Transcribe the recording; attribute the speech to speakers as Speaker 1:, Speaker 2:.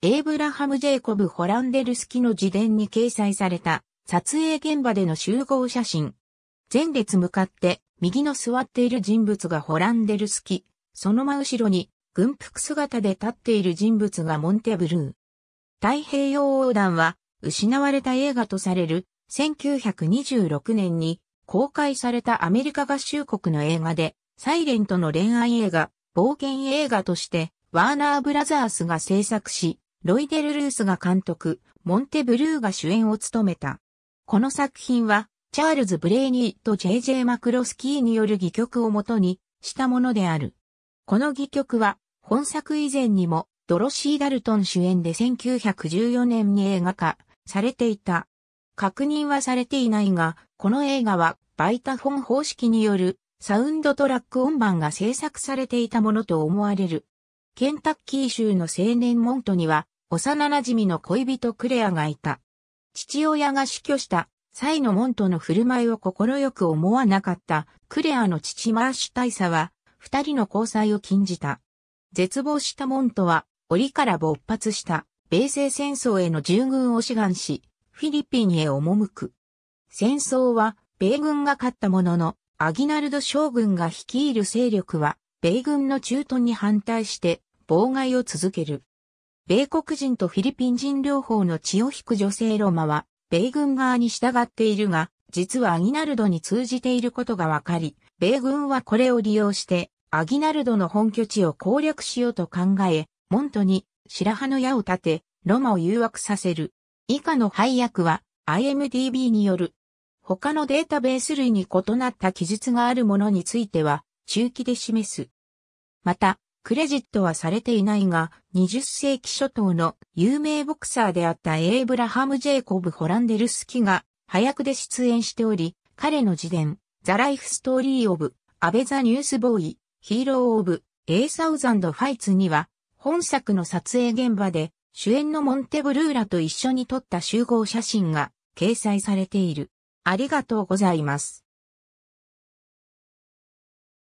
Speaker 1: エイブラハム・ジェイコブ・ホランデルスキの自伝に掲載された撮影現場での集合写真。前列向かって右の座っている人物がホランデルスキ、その真後ろに軍服姿で立っている人物がモンテブルー。太平洋横断は失われた映画とされる1926年に公開されたアメリカ合衆国の映画でサイレントの恋愛映画、冒険映画としてワーナーブラザースが制作し、ロイデル・ルースが監督、モンテ・ブルーが主演を務めた。この作品は、チャールズ・ブレーニーと J.J. マクロスキーによる戯曲をもとにしたものである。この戯曲は、本作以前にも、ドロシー・ダルトン主演で1914年に映画化されていた。確認はされていないが、この映画は、バイタフォン方式によるサウンドトラック音版が制作されていたものと思われる。ケンタッキー州の青年モントには、幼馴染の恋人クレアがいた。父親が死去した際のモントの振る舞いを快く思わなかったクレアの父マーシュ大佐は、二人の交際を禁じた。絶望したモントは、檻から勃発した米西戦争への従軍を志願し、フィリピンへ赴く。戦争は、米軍が勝ったものの、アギナルド将軍が率いる勢力は、米軍の駐屯に反対して、妨害を続ける。米国人とフィリピン人両方の血を引く女性ロマは、米軍側に従っているが、実はアギナルドに通じていることがわかり、米軍はこれを利用して、アギナルドの本拠地を攻略しようと考え、モントに白羽の矢を立て、ロマを誘惑させる。以下の配役は IMDB による。他のデータベース類に異なった記述があるものについては、中期で示す。また、クレジットはされていないが、20世紀初頭の有名ボクサーであったエイブラハム・ジェイコブ・ホランデルスキが、早くで出演しており、彼の自伝、ザ・ライフ・ストーリー・オブ、アベ・ザ・ニュース・ボーイ、ヒーロー・オブ、エイ・サウザンド・ファイツには、本作の撮影現場で、主演のモンテブルーラと一緒に撮った集合写真が掲載されている。ありがとうございます。